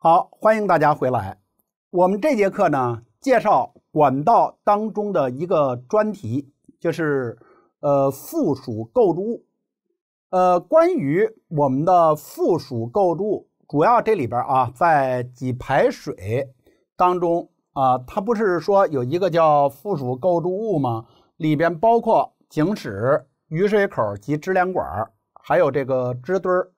好，欢迎大家回来。我们这节课呢，介绍管道当中的一个专题，就是呃附属构筑物。呃，关于我们的附属构筑物，主要这里边啊，在给排水当中啊，它不是说有一个叫附属构筑物吗？里边包括井室、雨水口及支梁管儿，还有这个支墩儿。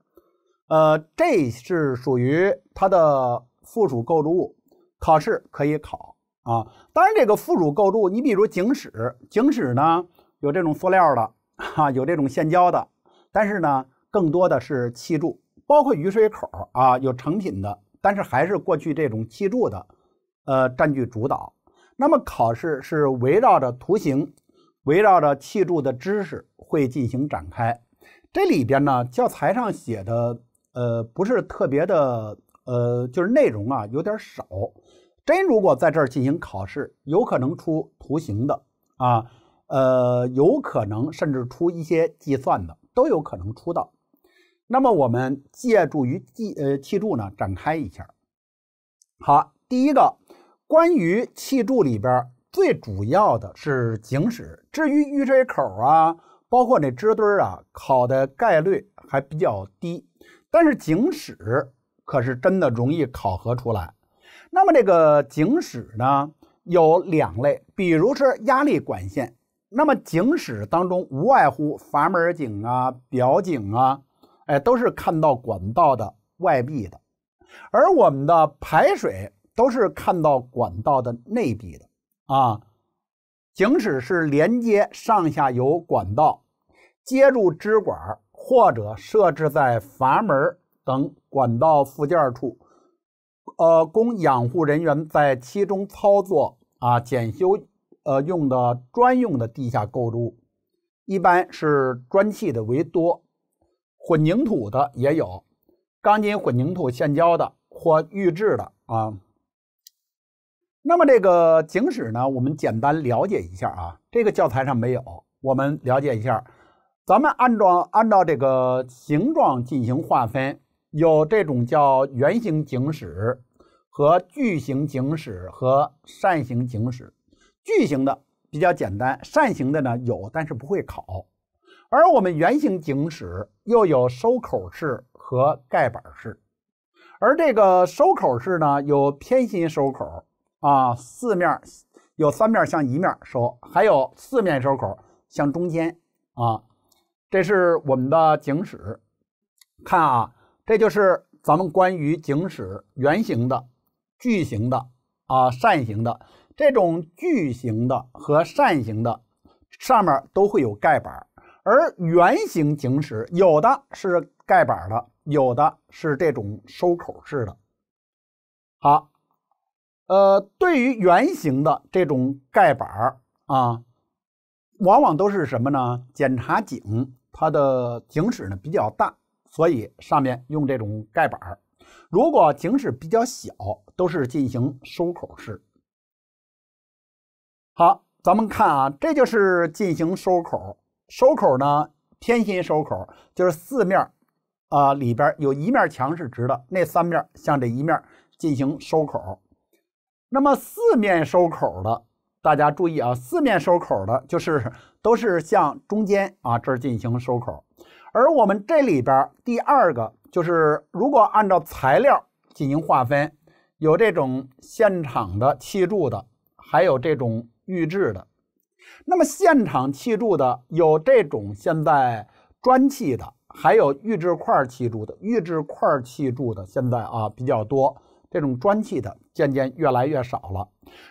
呃，这是属于它的附属构筑物，考试可以考啊。当然，这个附属构筑，你比如井室，井室呢有这种塑料的啊，有这种现浇的，但是呢更多的是砌筑，包括雨水口啊，有成品的，但是还是过去这种砌筑的，呃，占据主导。那么考试是围绕着图形，围绕着砌筑的知识会进行展开。这里边呢，教材上写的。呃，不是特别的，呃，就是内容啊有点少。真如果在这儿进行考试，有可能出图形的啊，呃，有可能甚至出一些计算的，都有可能出到。那么我们借助于记呃气柱呢展开一下。好，第一个关于气柱里边最主要的是井史。至于玉水口啊，包括那支墩啊，考的概率还比较低。但是井史可是真的容易考核出来。那么这个井史呢，有两类，比如说压力管线。那么井史当中无外乎阀门井啊、表井啊，哎，都是看到管道的外壁的；而我们的排水都是看到管道的内壁的啊。井史是连接上下游管道，接入支管儿。或者设置在阀门等管道附件处，呃，供养护人员在其中操作啊检修，呃，用的专用的地下构筑一般是砖砌的为多，混凝土的也有，钢筋混凝土现浇的或预制的啊。那么这个井室呢，我们简单了解一下啊，这个教材上没有，我们了解一下。咱们按照按照这个形状进行划分，有这种叫圆形井室和矩形井室和扇形井室。矩形的比较简单，扇形的呢有，但是不会考。而我们圆形井室又有收口式和盖板式。而这个收口式呢，有偏心收口啊，四面有三面向一面收，还有四面收口向中间啊。这是我们的井史，看啊，这就是咱们关于井史圆形的、矩形的啊、扇形的这种矩形的和扇形的上面都会有盖板，而圆形井史有的是盖板的，有的是这种收口式的。好，呃，对于圆形的这种盖板啊，往往都是什么呢？检查井。它的井室呢比较大，所以上面用这种盖板儿。如果井室比较小，都是进行收口式。好，咱们看啊，这就是进行收口。收口呢，偏心收口，就是四面啊里边有一面墙是直的，那三面向这一面进行收口。那么四面收口的。大家注意啊，四面收口的，就是都是向中间啊这儿进行收口。而我们这里边第二个，就是如果按照材料进行划分，有这种现场的砌筑的，还有这种预制的。那么现场砌筑的有这种现在砖砌的，还有预制块砌筑的。预制块砌筑的现在啊比较多，这种砖砌的渐渐越来越少了。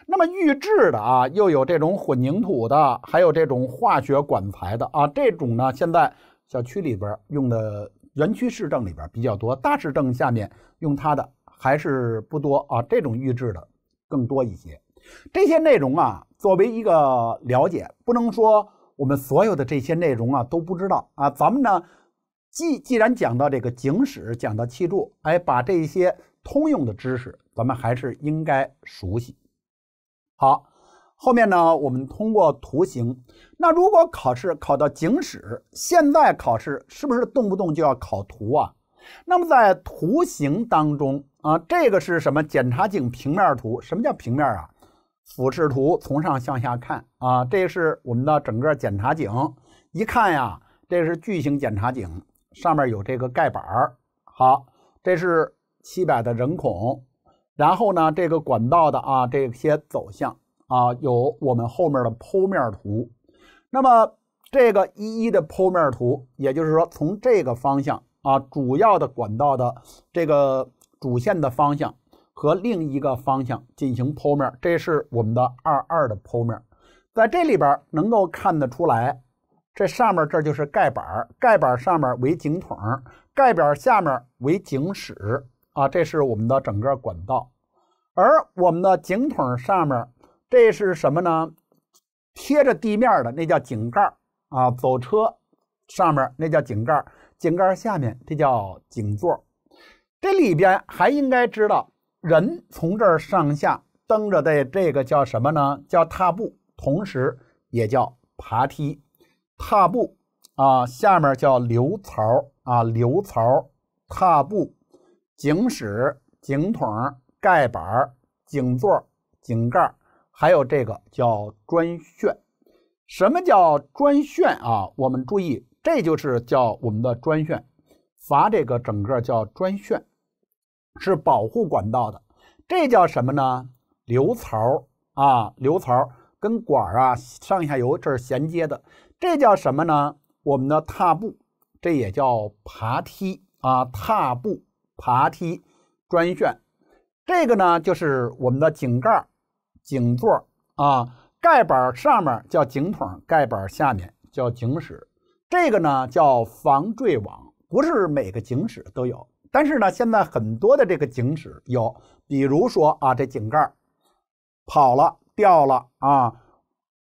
那么预制的啊，又有这种混凝土的，还有这种化学管材的啊。这种呢，现在小区里边用的，园区市政里边比较多，大市政下面用它的还是不多啊。这种预制的更多一些。这些内容啊，作为一个了解，不能说我们所有的这些内容啊都不知道啊。咱们呢，既既然讲到这个井史，讲到砌筑，哎，把这些通用的知识，咱们还是应该熟悉。好，后面呢？我们通过图形。那如果考试考到井史，现在考试是不是动不动就要考图啊？那么在图形当中啊，这个是什么？检查井平面图。什么叫平面啊？俯视图，从上向下看啊。这是我们的整个检查井，一看呀，这是巨型检查井，上面有这个盖板儿。好，这是七百的人孔。然后呢，这个管道的啊这些走向啊，有我们后面的剖面图。那么这个一一的剖面图，也就是说从这个方向啊，主要的管道的这个主线的方向和另一个方向进行剖面，这是我们的二二的剖面。在这里边能够看得出来，这上面这就是盖板，盖板上面为井筒，盖板下面为井室。啊，这是我们的整个管道，而我们的井筒上面，这是什么呢？贴着地面的那叫井盖啊，走车上面那叫井盖井盖下面这叫井座。这里边还应该知道，人从这儿上下蹬着的这个叫什么呢？叫踏步，同时也叫爬梯。踏步啊，下面叫流槽啊，流槽踏步。井室、井筒、盖板、井座、井盖，还有这个叫砖旋。什么叫砖旋啊？我们注意，这就是叫我们的砖旋阀，这个整个叫砖旋，是保护管道的。这叫什么呢？流槽啊，流槽跟管啊上下游这是衔接的。这叫什么呢？我们的踏步，这也叫爬梯啊，踏步。爬梯、专旋。这个呢就是我们的井盖、井座啊。盖板上面叫井筒，盖板下面叫井室。这个呢叫防坠网，不是每个井室都有。但是呢，现在很多的这个井室有。比如说啊，这井盖跑了、掉了啊，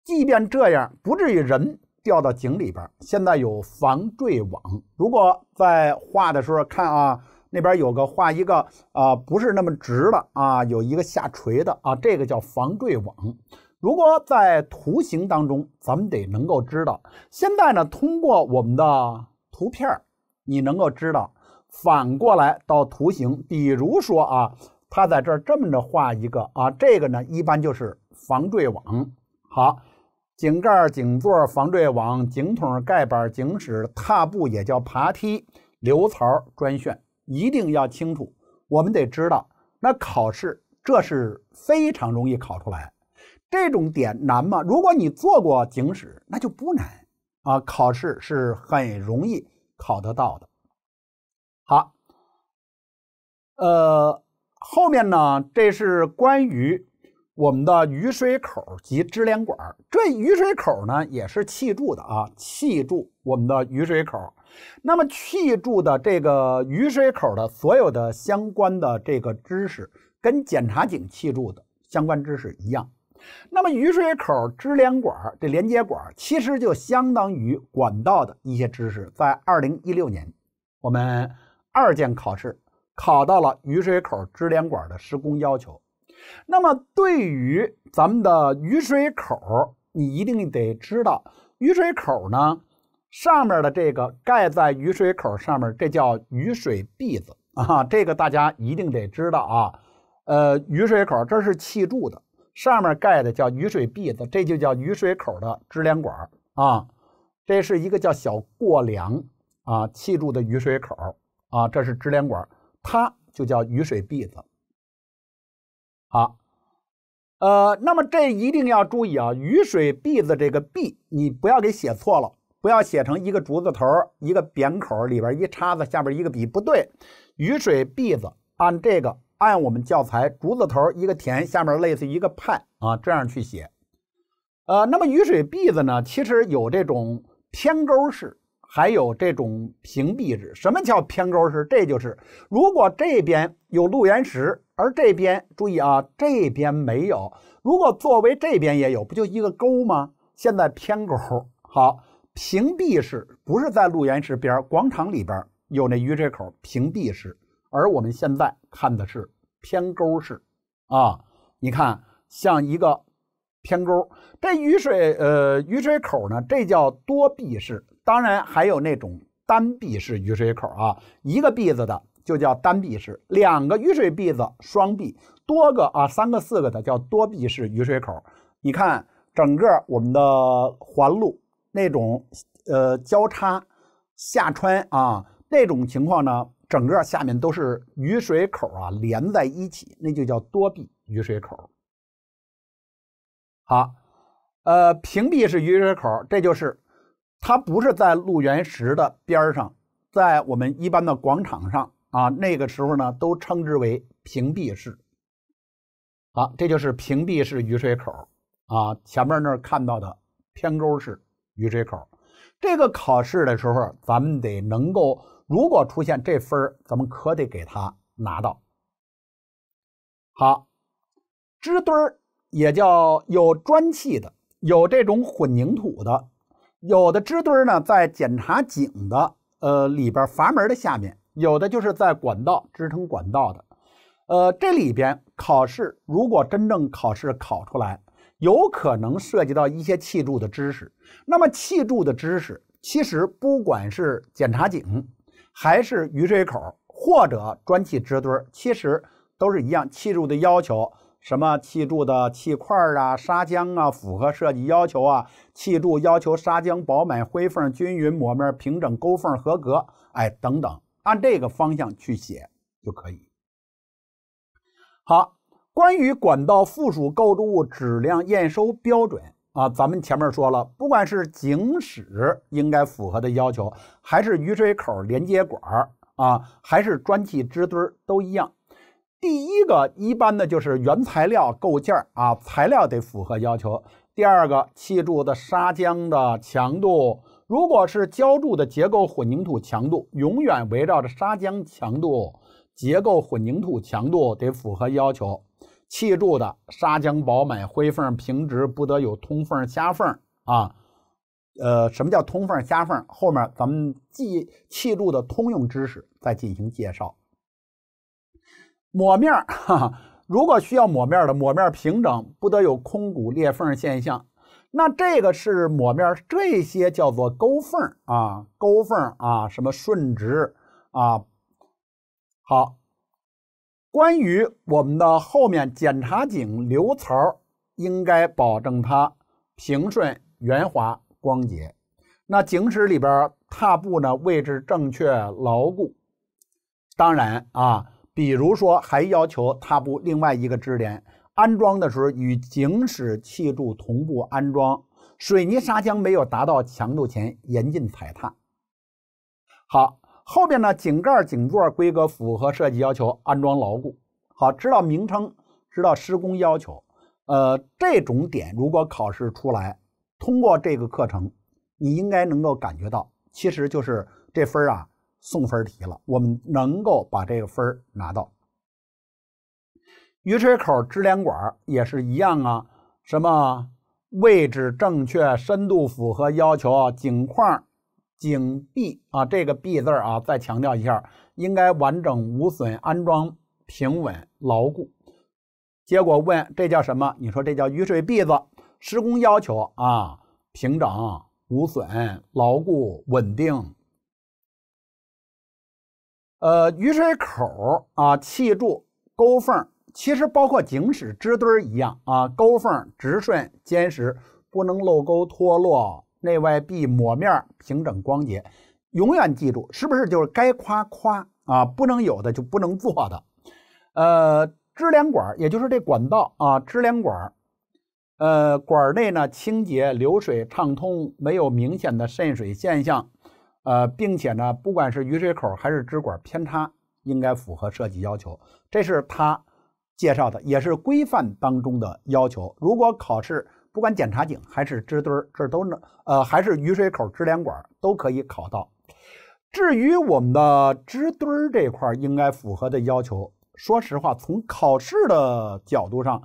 即便这样，不至于人掉到井里边。现在有防坠网。如果在画的时候看啊。那边有个画一个啊，不是那么直的啊，有一个下垂的啊，这个叫防坠网。如果在图形当中，咱们得能够知道。现在呢，通过我们的图片你能够知道。反过来到图形，比如说啊，他在这儿这么着画一个啊，这个呢一般就是防坠网。好，井盖、井座、防坠网、井筒盖板、井室、踏步也叫爬梯、流槽、专线。一定要清楚，我们得知道，那考试这是非常容易考出来，这种点难吗？如果你做过警史，那就不难啊，考试是很容易考得到的。好，呃，后面呢，这是关于。我们的雨水口及支连管，这雨水口呢也是砌筑的啊，砌筑我们的雨水口。那么砌筑的这个雨水口的所有的相关的这个知识，跟检查井砌筑的相关知识一样。那么雨水口支连管，这连接管其实就相当于管道的一些知识。在二零一六年，我们二建考试考到了雨水口支连管的施工要求。那么，对于咱们的雨水口儿，你一定得知道，雨水口儿呢上面的这个盖在雨水口儿上面，这叫雨水篦子啊，这个大家一定得知道啊。呃，雨水口儿这是砌筑的，上面盖的叫雨水篦子，这就叫雨水口儿的支连管儿啊。这是一个叫小过梁啊，砌筑的雨水口儿啊，这是支连管儿，它就叫雨水篦子。好，呃，那么这一定要注意啊！雨水篦子这个“篦”，你不要给写错了，不要写成一个竹字头儿、一个扁口里边一叉子，下边一个笔，不对。雨水篦子按这个，按我们教材，竹字头一个田，下面类似一个“派啊，这样去写。呃，那么雨水篦子呢，其实有这种偏钩式，还有这种平篦式。什么叫偏钩式？这就是如果这边有路岩石。而这边注意啊，这边没有。如果作为这边也有，不就一个勾吗？现在偏勾。好，平蔽式不是在路岩石边，广场里边有那雨水口，平蔽式。而我们现在看的是偏勾式，啊，你看像一个偏勾。这雨水，呃，雨水口呢，这叫多壁式。当然还有那种单壁式雨水口啊，一个壁子的。就叫单臂式，两个雨水篦子，双臂，多个啊，三个、四个的叫多臂式雨水口。你看整个我们的环路那种，呃，交叉下穿啊，那种情况呢，整个下面都是雨水口啊，连在一起，那就叫多臂雨水口。好，呃，平蔽式雨水口，这就是它不是在路缘石的边上，在我们一般的广场上。啊，那个时候呢，都称之为屏蔽式。好，这就是屏蔽式雨水口啊。前面那儿看到的偏沟式雨水口这个考试的时候，咱们得能够，如果出现这分咱们可得给他拿到。好，支墩儿也叫有砖砌的，有这种混凝土的，有的支墩呢，在检查井的呃里边阀门的下面。有的就是在管道支撑管道的，呃，这里边考试如果真正考试考出来，有可能涉及到一些砌柱的知识。那么砌柱的知识，其实不管是检查井，还是雨水口或者砖砌支墩，其实都是一样。砌柱的要求，什么砌柱的砌块啊、砂浆啊，符合设计要求啊。砌柱要求砂浆饱满、灰缝均匀、抹面平整、勾缝合格，哎，等等。按这个方向去写就可以。好，关于管道附属构筑物质量验收标准啊，咱们前面说了，不管是井室应该符合的要求，还是雨水口连接管儿啊，还是砖砌支墩都一样。第一个，一般的就是原材料构件儿啊，材料得符合要求。第二个，砌筑的砂浆的强度。如果是浇筑的结构混凝土强度，永远围绕着砂浆强度，结构混凝土强度得符合要求。砌筑的砂浆饱满，灰缝平直，不得有通缝、夹缝啊。呃，什么叫通缝、夹缝？后面咱们记砌筑的通用知识再进行介绍。抹面儿，如果需要抹面的，抹面平整，不得有空鼓、裂缝现象。那这个是抹面，这些叫做勾缝儿啊，勾缝儿啊，什么顺直啊。好，关于我们的后面检查井流槽，应该保证它平顺、圆滑、光洁。那井室里边踏步呢，位置正确、牢固。当然啊，比如说还要求踏步另外一个支点，安装的时候与井室砌筑同步安装，水泥砂浆没有达到强度前严禁踩踏。好，后边呢，井盖、井座规格符合设计要求，安装牢固。好，知道名称，知道施工要求。呃，这种点如果考试出来，通过这个课程，你应该能够感觉到，其实就是这分儿啊，送分题了。我们能够把这个分儿拿到。雨水口支连管也是一样啊，什么位置正确、深度符合要求啊？井框、井壁啊，这个“壁”字啊，再强调一下，应该完整无损，安装平稳牢固。结果问这叫什么？你说这叫雨水篦子。施工要求啊，平整无损、牢固稳定。呃，雨水口啊，砌筑沟缝。其实包括井室支墩儿一样啊，沟缝直顺坚实，不能漏沟脱落，内外壁抹面平整光洁。永远记住，是不是就是该夸夸啊？不能有的就不能做的。呃，支连管儿，也就是这管道啊，支连管儿，呃，管内呢清洁流水畅通，没有明显的渗水现象。呃，并且呢，不管是雨水口还是支管偏差，应该符合设计要求。这是它。介绍的也是规范当中的要求。如果考试，不管检查井还是支墩儿，这都能，呃，还是雨水口支连管都可以考到。至于我们的支墩儿这块儿，应该符合的要求。说实话，从考试的角度上，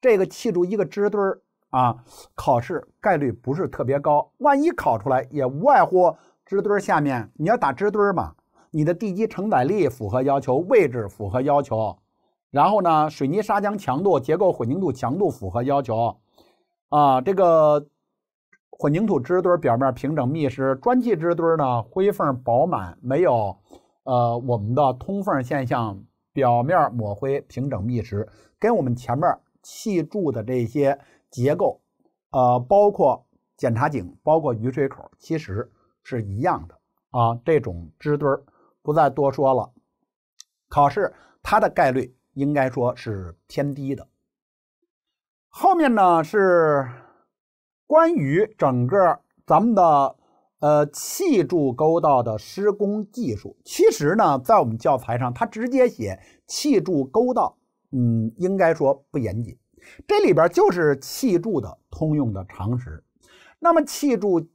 这个砌筑一个支墩儿啊，考试概率不是特别高。万一考出来，也无外乎支墩儿下面你要打支墩儿嘛，你的地基承载力符合要求，位置符合要求。然后呢，水泥砂浆强度、结构混凝土强度符合要求啊。这个混凝土支墩表面平整密实，砖砌支墩呢灰缝饱满，没有呃我们的通缝现象，表面抹灰平整密实，跟我们前面砌筑的这些结构，呃，包括检查井、包括雨水口，其实是一样的啊。这种支墩不再多说了，考试它的概率。应该说是偏低的。后面呢是关于整个咱们的呃砌筑沟道的施工技术。其实呢，在我们教材上，它直接写砌筑沟道，嗯，应该说不严谨。这里边就是砌筑的通用的常识。那么砌筑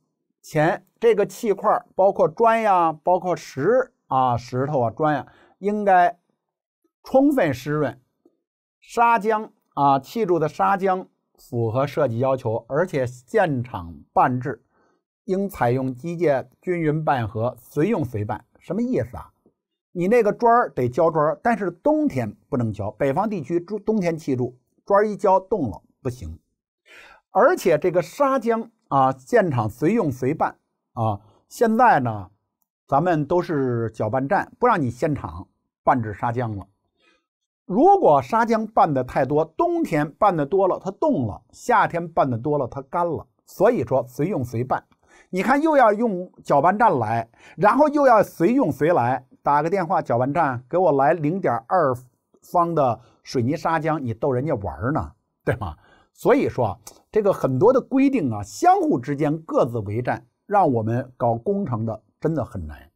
前这个砌块，包括砖呀，包括石啊、石头啊、砖呀，应该。充分湿润，砂浆啊砌筑的砂浆符合设计要求，而且现场拌制，应采用机械均匀拌合，随用随拌。什么意思啊？你那个砖儿得浇砖儿，但是冬天不能浇。北方地区冬天砌筑砖儿一浇冻了不行，而且这个砂浆啊，现场随用随拌啊。现在呢，咱们都是搅拌站，不让你现场拌制砂浆了。如果砂浆拌的太多，冬天拌的多了它冻了，夏天拌的多了它干了。所以说随用随拌。你看又要用搅拌站来，然后又要随用随来，打个电话搅拌站给我来零点二方的水泥砂浆，你逗人家玩呢，对吗？所以说啊，这个很多的规定啊，相互之间各自为战，让我们搞工程的真的很难。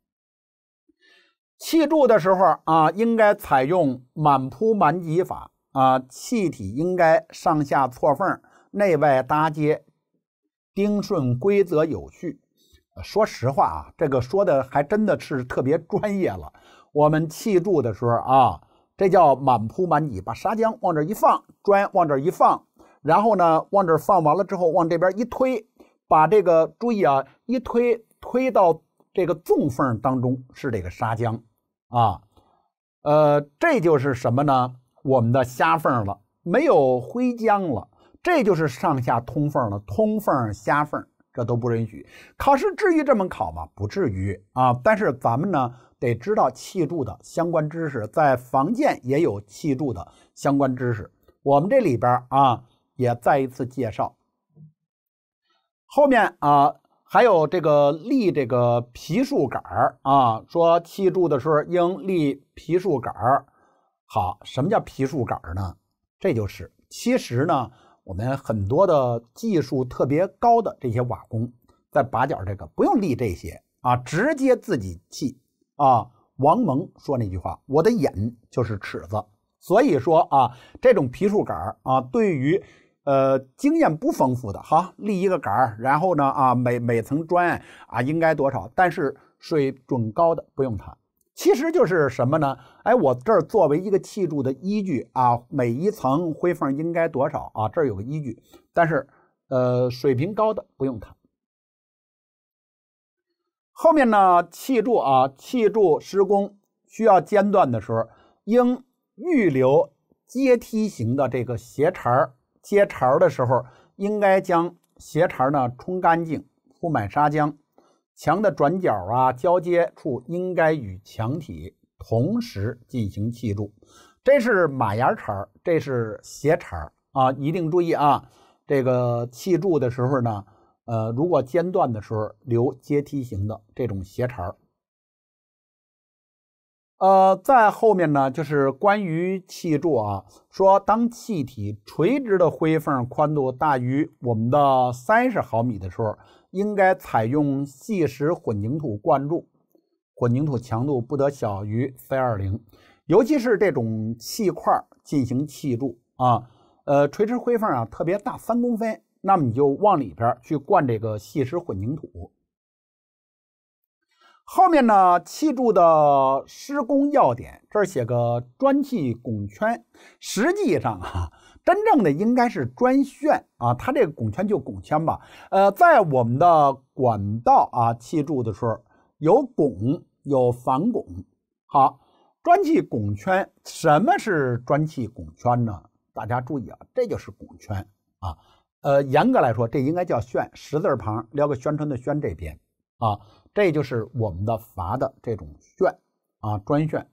砌柱的时候啊，应该采用满铺满挤法啊，气体应该上下错缝、内外搭接，丁顺规则有序。说实话啊，这个说的还真的是特别专业了。我们砌柱的时候啊，这叫满铺满挤，把砂浆往这一放，砖往这一放，然后呢，往这儿放完了之后，往这边一推，把这个注意啊，一推推到这个纵缝当中是这个砂浆。啊，呃，这就是什么呢？我们的虾缝了，没有灰浆了，这就是上下通缝了，通缝虾缝，这都不允许。考试至于这么考吗？不至于啊。但是咱们呢，得知道砌柱的相关知识，在房建也有砌柱的相关知识。我们这里边啊，也再一次介绍。后面啊。还有这个立这个皮树杆儿啊，说砌柱的时候应立皮树杆儿。好，什么叫皮树杆儿呢？这就是，其实呢，我们很多的技术特别高的这些瓦工，在把角这个不用立这些啊，直接自己砌啊。王蒙说那句话，我的眼就是尺子。所以说啊，这种皮树杆儿啊，对于。呃，经验不丰富的，哈，立一个杆儿，然后呢，啊，每每层砖啊应该多少？但是水准高的不用谈。其实就是什么呢？哎，我这儿作为一个砌筑的依据啊，每一层灰缝应该多少啊？这儿有个依据。但是，呃，水平高的不用谈。后面呢，砌筑啊，砌筑施工需要间断的时候，应预留阶梯形的这个斜茬儿。接茬儿的时候，应该将斜茬呢冲干净，铺满砂浆。墙的转角啊、交接处应该与墙体同时进行砌筑。这是马牙茬儿，这是斜茬儿啊，一定注意啊。这个砌筑的时候呢，呃，如果间断的时候留阶梯形的这种斜茬儿。呃，再后面呢，就是关于砌筑啊，说当气体垂直的灰缝宽度大于我们的三十毫米的时候，应该采用细石混凝土灌注，混凝土强度不得小于 C 二零，尤其是这种气块进行砌筑啊，呃，垂直灰缝啊特别大三公分，那么你就往里边去灌这个细石混凝土。后面呢？砌筑的施工要点，这儿写个砖砌拱圈。实际上啊，真正的应该是砖炫啊。它这个拱圈就拱圈吧。呃，在我们的管道啊砌筑的时候，有拱有反拱。好，砖砌拱圈，什么是砖砌拱圈呢？大家注意啊，这就是拱圈啊。呃，严格来说，这应该叫炫，十字旁，撩个宣传的宣这边。啊，这就是我们的罚的这种旋，啊，专旋，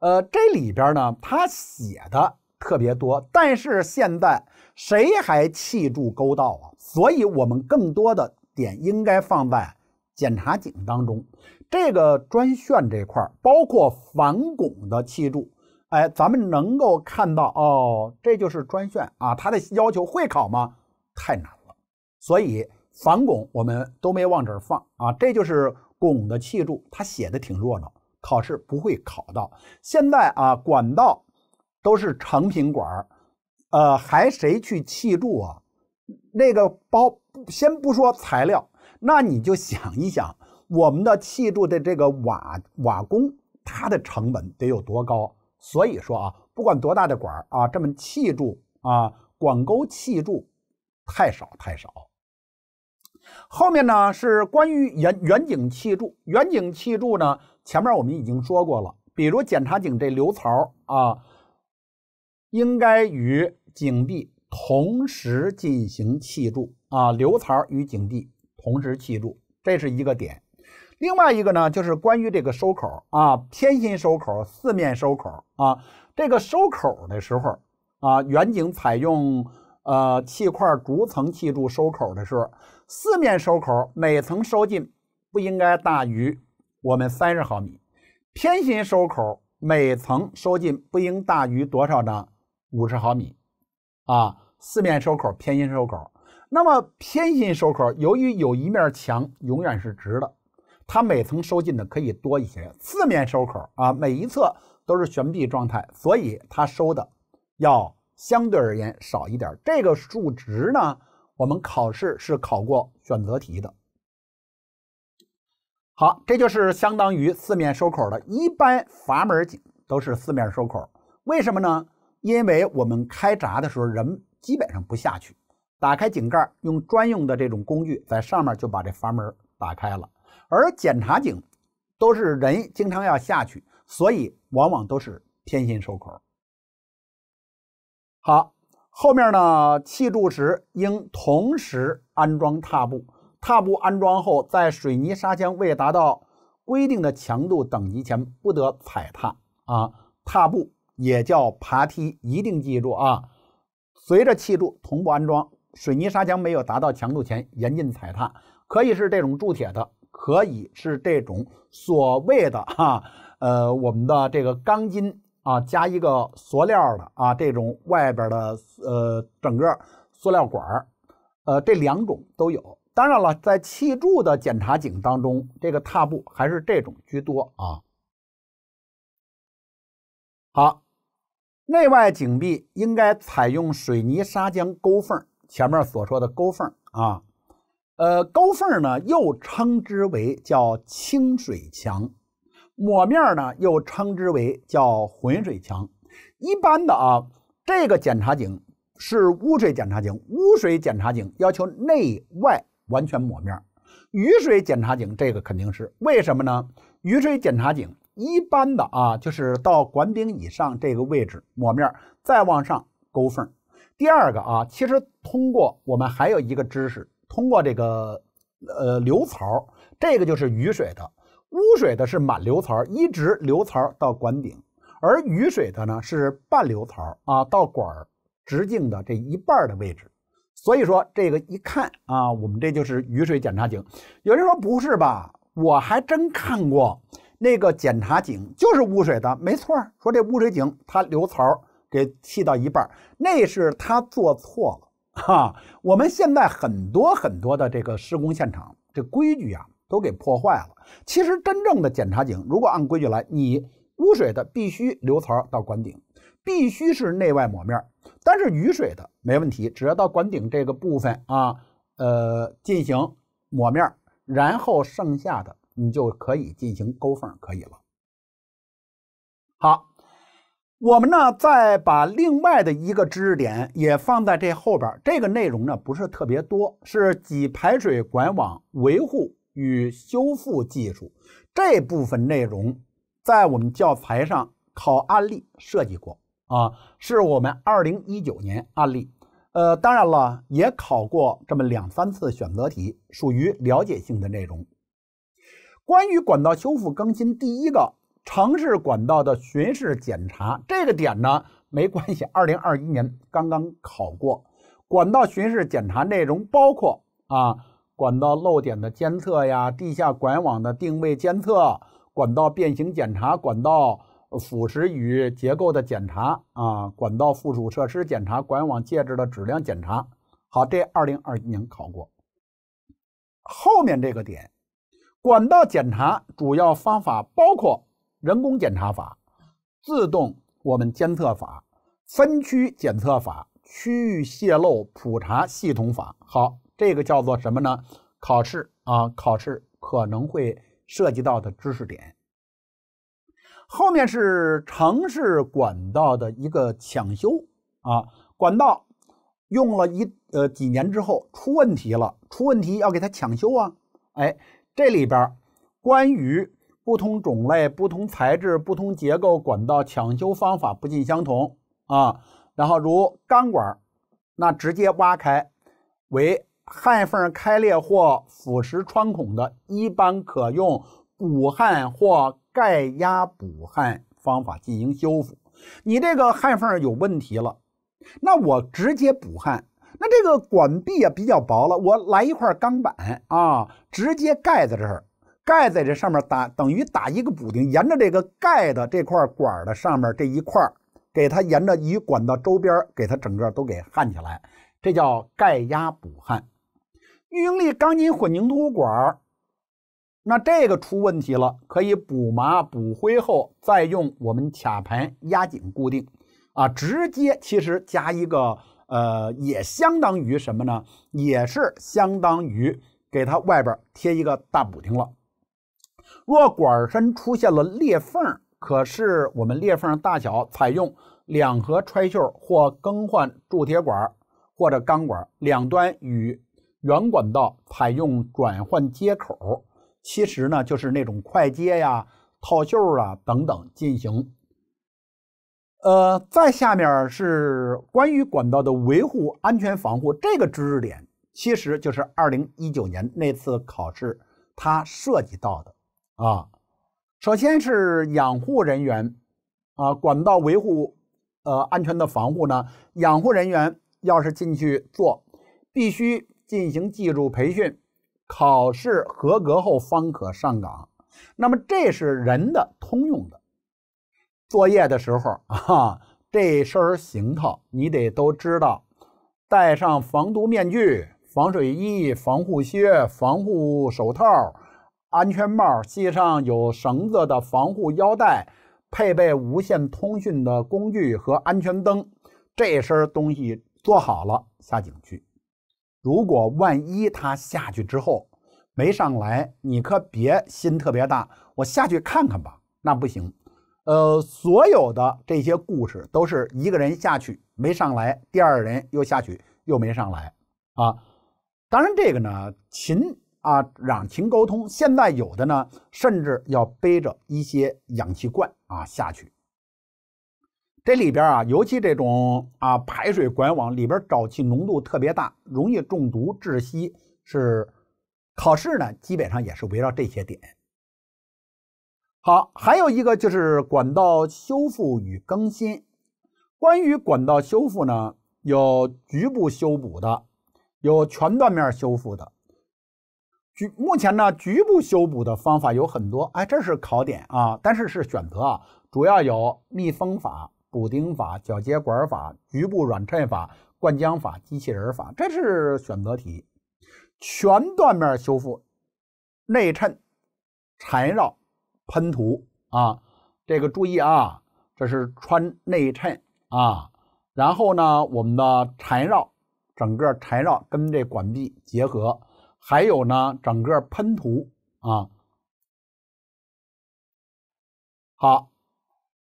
呃，这里边呢，他写的特别多，但是现在谁还砌筑沟道啊？所以我们更多的点应该放在检查井当中，这个专旋这块包括反拱的砌筑。哎，咱们能够看到哦，这就是专旋啊，它的要求会考吗？太难了，所以。反拱我们都没往这儿放啊，这就是拱的砌筑，它写的挺弱的，考试不会考到。现在啊，管道都是成品管儿，呃，还谁去砌筑啊？那个包先不说材料，那你就想一想，我们的砌筑的这个瓦瓦工，他的成本得有多高？所以说啊，不管多大的管儿啊，这么砌筑啊，管沟砌筑太少太少。后面呢是关于远远景砌筑，远景砌筑呢，前面我们已经说过了，比如检查井这留槽啊，应该与井壁同时进行砌筑啊，留槽与井壁同时砌筑，这是一个点。另外一个呢，就是关于这个收口啊，偏心收口、四面收口啊，这个收口的时候啊，远景采用呃砌块逐层砌筑收口的时候。四面收口，每层收进不应该大于我们三十毫米。偏心收口，每层收进不应大于多少呢？五十毫米。啊，四面收口，偏心收口。那么偏心收口，由于有一面墙永远是直的，它每层收进的可以多一些。四面收口啊，每一侧都是悬臂状态，所以它收的要相对而言少一点。这个数值呢？我们考试是考过选择题的。好，这就是相当于四面收口的。一般阀门井都是四面收口，为什么呢？因为我们开闸的时候人基本上不下去，打开井盖，用专用的这种工具在上面就把这阀门打开了。而检查井都是人经常要下去，所以往往都是偏心收口。好。后面呢？砌柱时应同时安装踏步，踏步安装后，在水泥砂浆未达到规定的强度等级前，不得踩踏啊。踏步也叫爬梯，一定记住啊。随着砌柱同步安装，水泥砂浆没有达到强度前，严禁踩踏。可以是这种铸铁的，可以是这种所谓的哈，呃，我们的这个钢筋。啊，加一个塑料的啊，这种外边的呃整个塑料管呃，这两种都有。当然了，在气柱的检查井当中，这个踏步还是这种居多啊。好，内外井壁应该采用水泥砂浆勾缝，前面所说的勾缝啊，呃，勾缝呢又称之为叫清水墙。抹面呢，又称之为叫浑水墙。一般的啊，这个检查井是污水检查井，污水检查井要求内外完全抹面。雨水检查井这个肯定是为什么呢？雨水检查井一般的啊，就是到管顶以上这个位置抹面，再往上勾缝。第二个啊，其实通过我们还有一个知识，通过这个呃流槽，这个就是雨水的。污水的是满流槽，一直流槽到管顶，而雨水的呢是半流槽啊，到管儿直径的这一半儿的位置。所以说这个一看啊，我们这就是雨水检查井。有人说不是吧？我还真看过那个检查井，就是污水的，没错。说这污水井它流槽给砌到一半儿，那是他做错了 哈。我们现在很多很多的这个施工现场，这规矩啊。都给破坏了。其实真正的检查井，如果按规矩来，你污水的必须留槽到管顶，必须是内外抹面；但是雨水的没问题，只要到管顶这个部分啊，呃，进行抹面，然后剩下的你就可以进行勾缝，可以了。好，我们呢再把另外的一个知识点也放在这后边。这个内容呢不是特别多，是给排水管网维护。与修复技术这部分内容，在我们教材上考案例设计过啊，是我们二零一九年案例。呃，当然了，也考过这么两三次选择题，属于了解性的内容。关于管道修复更新，第一个城市管道的巡视检查这个点呢，没关系，二零二一年刚刚考过。管道巡视检查内容包括啊。管道漏点的监测呀，地下管网的定位监测，管道变形检查，管道腐蚀与结构的检查啊，管道附属设施检查，管网介质的质量检查。好，这二零二一年考过。后面这个点，管道检查主要方法包括人工检查法、自动我们监测法、分区检测法、区域泄漏普查系统法。好。这个叫做什么呢？考试啊，考试可能会涉及到的知识点。后面是城市管道的一个抢修啊，管道用了一呃几年之后出问题了，出问题要给它抢修啊。哎，这里边关于不同种类、不同材质、不同结构管道抢修方法不尽相同啊。然后如钢管，那直接挖开为。焊缝开裂或腐蚀穿孔的，一般可用补焊或盖压补焊方法进行修复。你这个焊缝有问题了，那我直接补焊。那这个管壁啊比较薄了，我来一块钢板啊，直接盖在这儿，盖在这上面打，等于打一个补丁。沿着这个盖的这块管的上面这一块，给它沿着与管道周边给它整个都给焊起来，这叫盖压补焊。预应力钢筋混凝土管儿，那这个出问题了，可以补麻补灰后再用我们卡盘压紧固定啊。直接其实加一个呃，也相当于什么呢？也是相当于给它外边贴一个大补丁了。若管身出现了裂缝，可是我们裂缝大小采用两盒穿袖或更换铸铁管或者钢管两端与。原管道采用转换接口，其实呢就是那种快接呀、套袖啊等等进行。呃，再下面是关于管道的维护安全防护这个知识点，其实就是二零一九年那次考试它涉及到的啊。首先是养护人员啊，管道维护呃安全的防护呢，养护人员要是进去做，必须。进行技术培训，考试合格后方可上岗。那么这是人的通用的作业的时候 啊，这身行头你得都知道：戴上防毒面具、防水衣、防护靴、防护手套、安全帽，系上有绳子的防护腰带，配备无线通讯的工具和安全灯。这身东西做好了，下井去。如果万一他下去之后没上来，你可别心特别大。我下去看看吧，那不行。呃，所有的这些故事都是一个人下去没上来，第二人又下去又没上来啊。当然这个呢，勤啊，让勤沟通。现在有的呢，甚至要背着一些氧气罐啊下去。这里边啊，尤其这种啊排水管网里边沼气浓度特别大，容易中毒窒息。是考试呢，基本上也是围绕这些点。好，还有一个就是管道修复与更新。关于管道修复呢，有局部修补的，有全断面修复的。局目前呢，局部修补的方法有很多。哎，这是考点啊，但是是选择啊，主要有密封法。补丁法、铰接管法、局部软衬法、灌浆法、机器人法，这是选择题。全断面修复、内衬、缠绕、喷涂啊，这个注意啊，这是穿内衬啊。然后呢，我们的缠绕，整个缠绕跟这管壁结合，还有呢，整个喷涂啊。好。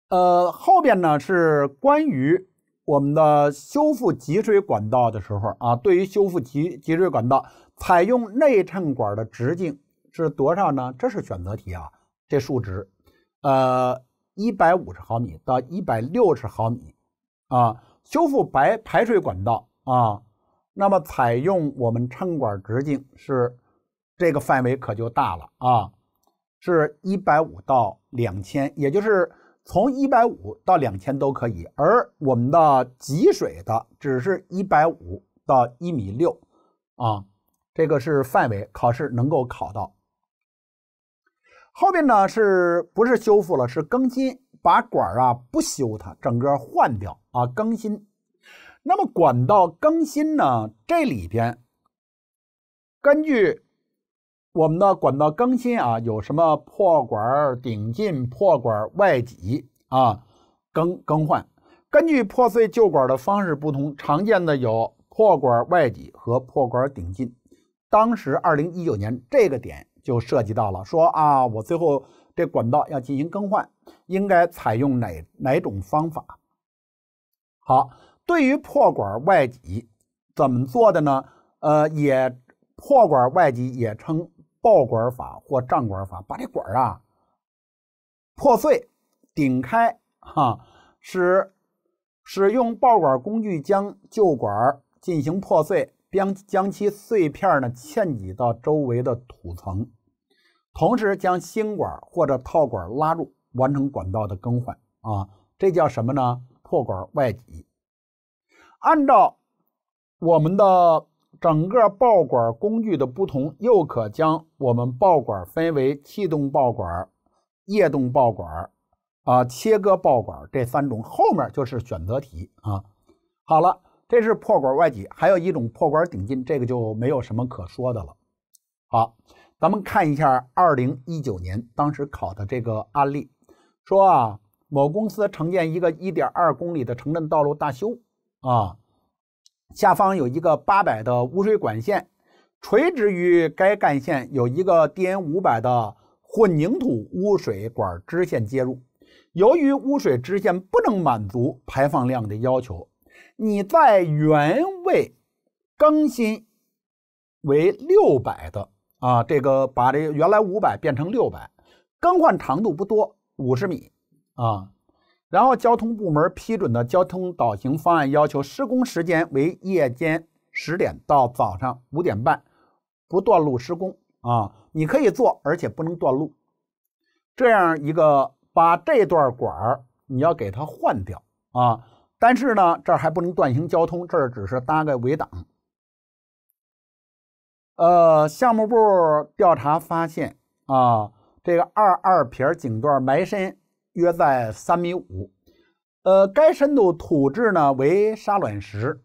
呃，后边呢是关于我们的修复集水管道的时候啊，对于修复集集水管道，采用内衬管的直径是多少呢？这是选择题啊，这数值，呃，一百五十毫米到一百六十毫米啊。修复白排水管道啊，那么采用我们衬管直径是这个范围可就大了啊，是一百五到两千，也就是。从一百五到两千都可以，而我们的集水的只是一百五到一米六，啊，这个是范围，考试能够考到。后面呢，是不是修复了？是更新，把管啊不修它，整个换掉啊更新。那么管道更新呢？这里边根据。我们的管道更新啊，有什么破管顶进、破管外挤啊，更更换。根据破碎旧管的方式不同，常见的有破管外挤和破管顶进。当时二零一九年这个点就涉及到了，说啊，我最后这管道要进行更换，应该采用哪哪种方法？好，对于破管外挤怎么做的呢？呃，也破管外挤也称。爆管法或胀管法，把这管啊破碎顶开啊，使使用爆管工具将旧管进行破碎，将将其碎片呢嵌挤到周围的土层，同时将新管或者套管拉入，完成管道的更换啊，这叫什么呢？破管外挤。按照我们的。整个爆管工具的不同，又可将我们爆管分为气动爆管、液动爆管、啊切割爆管这三种。后面就是选择题啊。好了，这是破管外挤，还有一种破管顶进，这个就没有什么可说的了。好，咱们看一下2019年当时考的这个案例，说啊，某公司承建一个1.2公里的城镇道路大修啊。下方有一个八百的污水管线，垂直于该干线有一个 DN 五百的混凝土污水管支线接入。由于污水支线不能满足排放量的要求，你在原位更新为六百的啊，这个把这原来五百变成六百，更换长度不多，五十米啊。然后交通部门批准的交通导行方案要求施工时间为夜间十点到早上五点半，不断路施工啊，你可以做，而且不能断路。这样一个把这段管儿你要给它换掉啊，但是呢，这儿还不能断行交通，这儿只是搭个围挡。呃，项目部调查发现啊，这个二二撇井段埋深。约在三米五，呃，该深度土质呢为砂卵石，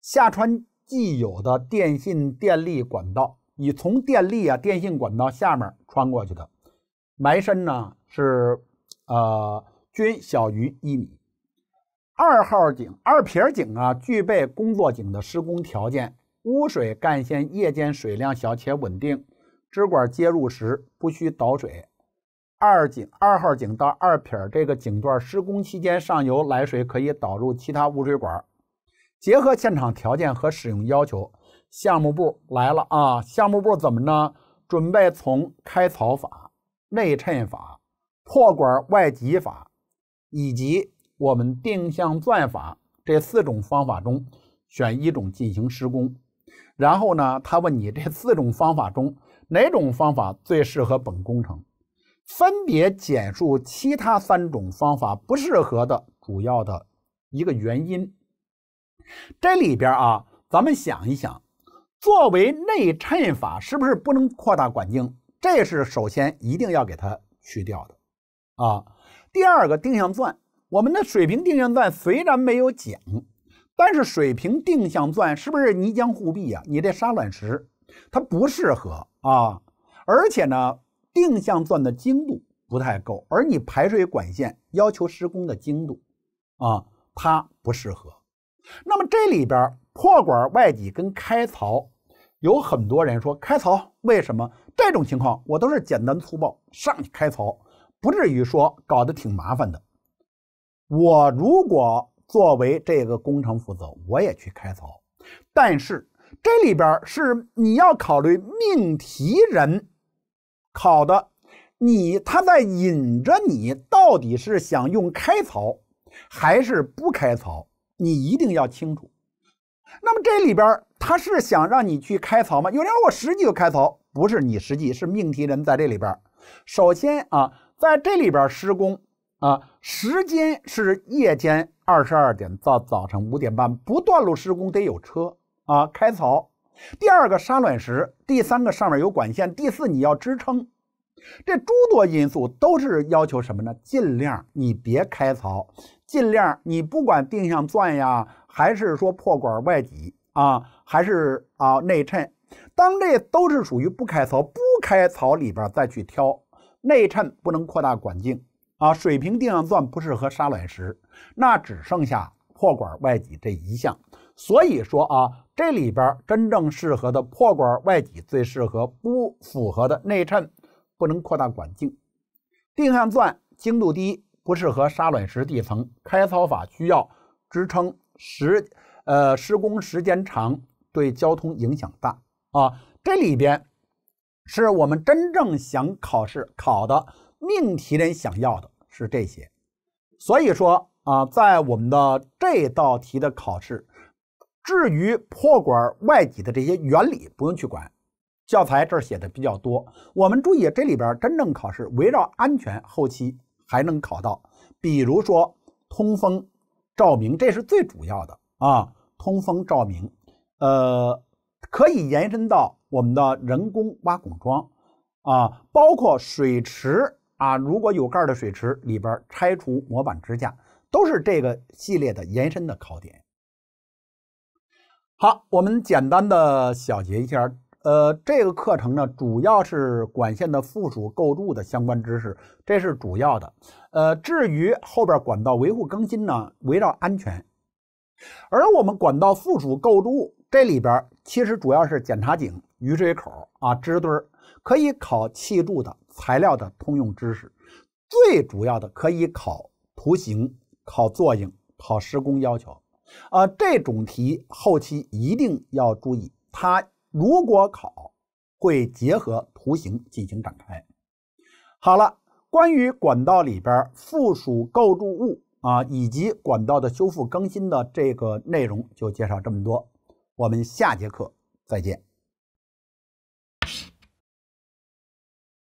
下穿既有的电信电力管道，已从电力啊电信管道下面穿过去的，埋深呢是呃均小于一米。二号井二撇井啊具备工作井的施工条件，污水干线夜间水量小且稳定，支管接入时不需导水。二井二号井到二撇儿这个井段施工期间，上游来水可以导入其他污水管儿。结合现场条件和使用要求，项目部来了啊！项目部怎么呢？准备从开槽法、内衬法、破管外挤法以及我们定向钻法这四种方法中选一种进行施工。然后呢，他问你这四种方法中哪种方法最适合本工程？分别简述其他三种方法不适合的主要的一个原因。这里边啊，咱们想一想，作为内衬法是不是不能扩大管径？这是首先一定要给它去掉的啊。第二个定向钻，我们的水平定向钻虽然没有讲，但是水平定向钻是不是泥浆护壁啊？你这沙卵石它不适合啊，而且呢。定向钻的精度不太够，而你排水管线要求施工的精度啊，它不适合。那么这里边破管外挤跟开槽，有很多人说开槽为什么这种情况，我都是简单粗暴上去开槽，不至于说搞得挺麻烦的。我如果作为这个工程负责，我也去开槽，但是这里边是你要考虑命题人。好的，你他在引着你，到底是想用开槽还是不开槽？你一定要清楚。那么这里边他是想让你去开槽吗？有人说我实际就开槽，不是你实际是命题人在这里边。首先啊，在这里边施工啊，时间是夜间二十二点到早晨五点半，不断路施工得有车啊，开槽。第二个沙卵石，第三个上面有管线，第四你要支撑，这诸多因素都是要求什么呢？尽量你别开槽，尽量你不管定向钻呀，还是说破管外挤啊，还是啊内衬，当这都是属于不开槽，不开槽里边再去挑内衬，不能扩大管径啊。水平定向钻不适合沙卵石，那只剩下破管外挤这一项，所以说啊。这里边真正适合的破管外挤，最适合不符合的内衬，不能扩大管径。定向钻精度低，不适合砂卵石地层。开槽法需要支撑，时呃施工时间长，对交通影响大啊。这里边是我们真正想考试考的命题人想要的是这些。所以说啊，在我们的这道题的考试。至于破管外挤的这些原理，不用去管，教材这儿写的比较多。我们注意这里边真正考试围绕安全，后期还能考到，比如说通风、照明，这是最主要的啊。通风、照明，呃，可以延伸到我们的人工挖孔桩啊，包括水池啊，如果有盖儿的水池里边拆除模板支架，都是这个系列的延伸的考点。好，我们简单的小结一下。呃，这个课程呢，主要是管线的附属构筑的相关知识，这是主要的。呃，至于后边管道维护更新呢，围绕安全。而我们管道附属构筑物这里边，其实主要是检查井、雨水口啊、支墩儿，可以考砌筑的材料的通用知识，最主要的可以考图形、考作用、考施工要求。啊，这种题后期一定要注意，它如果考，会结合图形进行展开。好了，关于管道里边附属构筑物啊，以及管道的修复更新的这个内容就介绍这么多，我们下节课再见。